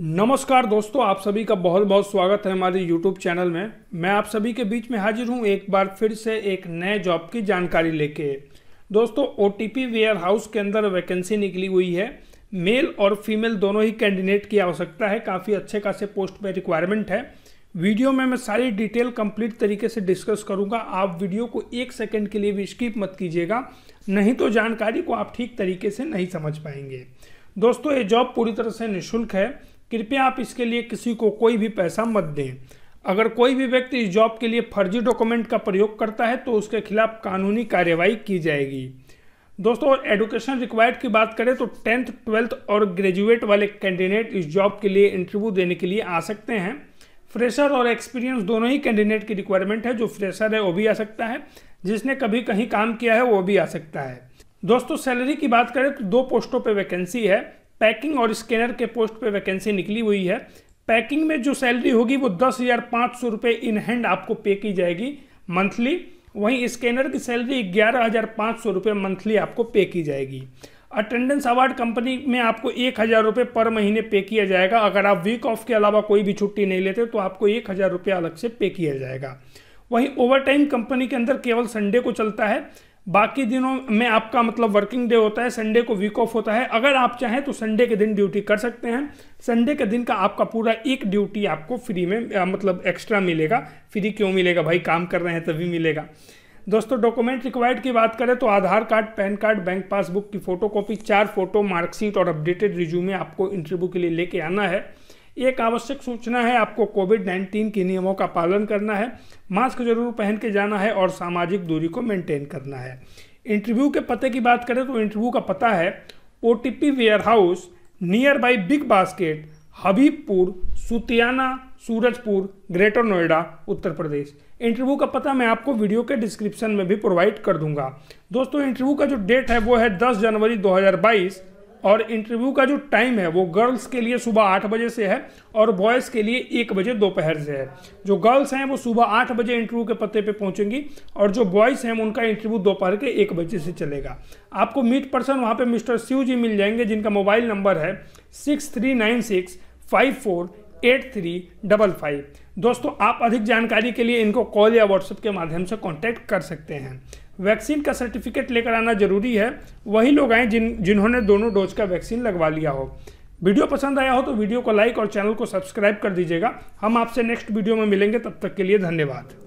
नमस्कार दोस्तों आप सभी का बहुत बहुत स्वागत है हमारे YouTube चैनल में मैं आप सभी के बीच में हाजिर हूं एक बार फिर से एक नए जॉब की जानकारी लेके दोस्तों ओ टी वेयर हाउस के अंदर वैकेंसी निकली हुई है मेल और फीमेल दोनों ही कैंडिडेट की आवश्यकता है काफ़ी अच्छे खासे पोस्ट में रिक्वायरमेंट है वीडियो में मैं सारी डिटेल कंप्लीट तरीके से डिस्कस करूंगा आप वीडियो को एक सेकंड के लिए भी स्किप मत कीजिएगा नहीं तो जानकारी को आप ठीक तरीके से नहीं समझ पाएंगे दोस्तों ये जॉब पूरी तरह से निःशुल्क है कृपया आप इसके लिए किसी को कोई भी पैसा मत दें अगर कोई भी व्यक्ति इस जॉब के लिए फर्जी डॉक्यूमेंट का प्रयोग करता है तो उसके खिलाफ कानूनी कार्यवाही की जाएगी दोस्तों और एडुकेशन रिक्वायर्ड की बात करें तो टेंथ ट्वेल्थ और ग्रेजुएट वाले कैंडिडेट इस जॉब के लिए इंटरव्यू देने के लिए आ सकते हैं फ्रेशर और एक्सपीरियंस दोनों ही कैंडिडेट की रिक्वायरमेंट है जो फ्रेशर है वो भी आ सकता है जिसने कभी कहीं काम किया है वो भी आ सकता है दोस्तों सैलरी की बात करें तो दो पोस्टों पर वैकेंसी है पैकिंग और स्कैनर के पोस्ट पे वैकेंसी निकली हुई है पैकिंग में जो सैलरी होगी वो दस हज़ार पाँच सौ रुपये इन हैंड आपको पे की जाएगी मंथली वहीं स्कैनर की सैलरी ग्यारह हज़ार पाँच सौ रुपये मंथली आपको पे की जाएगी अटेंडेंस अवार्ड कंपनी में आपको एक हज़ार रुपये पर महीने पे किया जाएगा अगर आप वीक ऑफ के अलावा कोई भी छुट्टी नहीं लेते तो आपको एक हज़ार रुपये अलग से पे किया जाएगा वहीं ओवर टाइम कंपनी के अंदर केवल संडे को चलता है बाकी दिनों में आपका मतलब वर्किंग डे होता है संडे को वीक ऑफ होता है अगर आप चाहें तो संडे के दिन ड्यूटी कर सकते हैं संडे के दिन का आपका पूरा एक ड्यूटी आपको फ्री में मतलब एक्स्ट्रा मिलेगा फ्री क्यों मिलेगा भाई काम कर रहे हैं तभी मिलेगा दोस्तों डॉक्यूमेंट रिक्वायर्ड की बात करें तो Aadhaar card pan card bank passbook की फोटोकॉपी चार फोटो मार्कशीट और अपडेटेड रिज्यूमे आपको इंटरव्यू के लिए लेके आना है एक आवश्यक सूचना है आपको कोविड 19 के नियमों का पालन करना है मास्क जरूर पहन के जाना है और सामाजिक दूरी को मेंटेन करना है इंटरव्यू के पते की बात करें तो इंटरव्यू का पता है O T P warehouse near by Big Basket Habibpur Sutiyana Surajpur Greater Noida Uttar Pradesh interview का पता मैं आपको वीडियो के डिस्क्रिप्शन में भी प्रोवाइड कर दूंगा दोस्तों इंटरव्यू का जो डेट है वो है 10 जनवरी 2022 और इंटरव्यू का जो टाइम है वो गर्ल्स के लिए सुबह आठ बजे से है और बॉयज़ के लिए एक बजे दोपहर से है जो गर्ल्स हैं वो सुबह आठ बजे इंटरव्यू के पते पे पहुंचेंगी और जो बॉयज़ हैं उनका इंटरव्यू दोपहर के एक बजे से चलेगा आपको मीट पर्सन वहाँ पर मिस्टर शिव जी मिल जाएंगे जिनका मोबाइल नंबर है six three nine six five four eight three double five दोस्तों आप अधिक जानकारी के लिए इनको कॉल या व्हाट्सएप के माध्यम से कॉन्टैक्ट कर सकते हैं वैक्सीन का सर्टिफिकेट लेकर आना जरूरी है वही लोग आए जिन जिन्होंने दोनों डोज का वैक्सीन लगवा लिया हो वीडियो पसंद आया हो तो वीडियो को लाइक और चैनल को सब्सक्राइब कर दीजिएगा हम आपसे नेक्स्ट वीडियो में मिलेंगे तब तक के लिए धन्यवाद